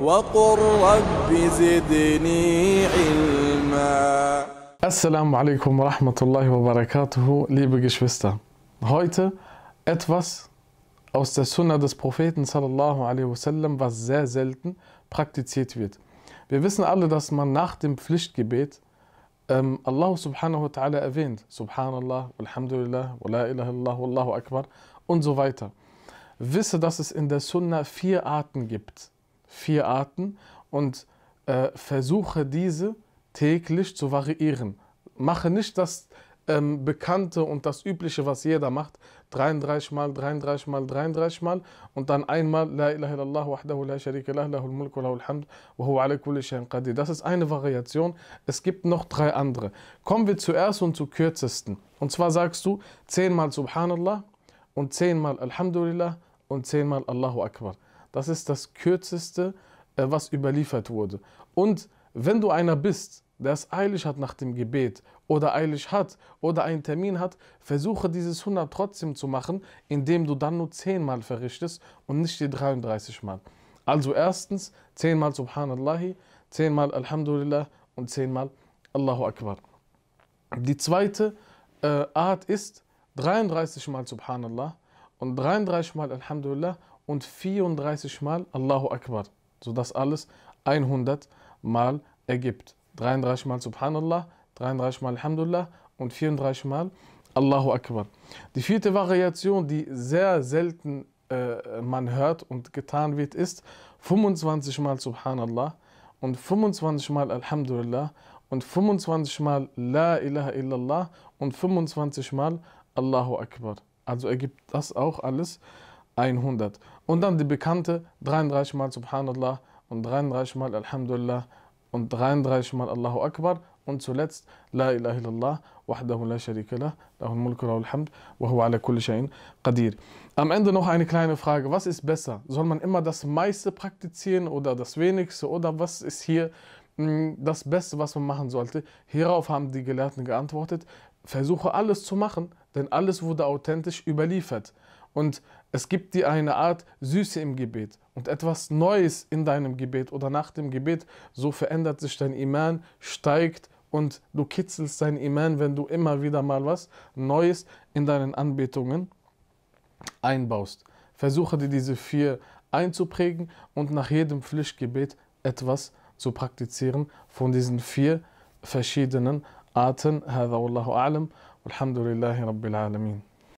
وقل رب زدني علما Assalamu alaikum wa rahmatullahi wa barakatuhu, liebe Geschwister. Heute etwas aus der Sunna des Propheten sallallahu alaihi wasallam, was sehr selten praktiziert wird. Wir wissen alle, dass man nach dem Pflichtgebet ähm, Allah subhanahu wa ta'ala erwähnt. Subhanallah, Alhamdulillah, wa la ilaha illallah, Wallahu akbar und so weiter. Wisse, dass es in der Sunna vier Arten gibt vier Arten und äh, versuche diese täglich zu variieren. Mache nicht das ähm, Bekannte und das Übliche, was jeder macht, 33 mal, 33 mal, 33 mal und dann einmal La ilaha illallah wahdahu la sharika lah, lahul mulk wa lahul hamd wa huwa ala kulli shayin qadir. Das ist eine Variation. Es gibt noch drei andere. Kommen wir zuerst und zu kürzesten. Und zwar sagst du 10 mal Subhanallah und 10 mal Alhamdulillah und 10 mal Allahu Akbar. Das ist das Kürzeste, äh, was überliefert wurde. Und wenn du einer bist, der es eilig hat nach dem Gebet oder eilig hat oder einen Termin hat, versuche dieses 100 trotzdem zu machen, indem du dann nur 10 Mal verrichtest und nicht die 33 Mal. Also erstens 10 Mal Subhanallah, 10 Mal Alhamdulillah und 10 Mal Allahu Akbar. Die zweite äh, Art ist 33 Mal Subhanallah und 33 Mal Alhamdulillah und 34 Mal Allahu Akbar, sodass alles 100 Mal ergibt. 33 Mal Subhanallah, 33 Mal Alhamdulillah und 34 Mal Allahu Akbar. Die vierte Variation, die sehr selten äh, man hört und getan wird, ist 25 Mal Subhanallah und 25 Mal Alhamdulillah und 25 Mal La ilaha illallah und 25 Mal Allahu Akbar. Also ergibt das auch alles 100. Und dann die bekannte 33 Mal Subhanallah und 33 Mal Alhamdulillah und 33 Mal Allahu Akbar und zuletzt La ilaha illallah, wahdahu la sharika lah, lahul mulku lahul hamd, wa huwa ala kulli shayin qadir. Am Ende noch eine kleine Frage, was ist besser? Soll man immer das meiste praktizieren oder das wenigste oder was ist hier hm, das Beste, was man machen sollte? Hierauf haben die Gelehrten geantwortet, versuche alles zu machen, denn alles wurde authentisch überliefert. Und es gibt dir eine Art Süße im Gebet und etwas Neues in deinem Gebet oder nach dem Gebet. So verändert sich dein Iman, steigt und du kitzelst dein Iman, wenn du immer wieder mal was Neues in deinen Anbetungen einbaust. Versuche dir diese vier einzuprägen und nach jedem Pflichtgebet etwas zu praktizieren von diesen vier verschiedenen Arten. هذا والله أعلم والحمد لله رب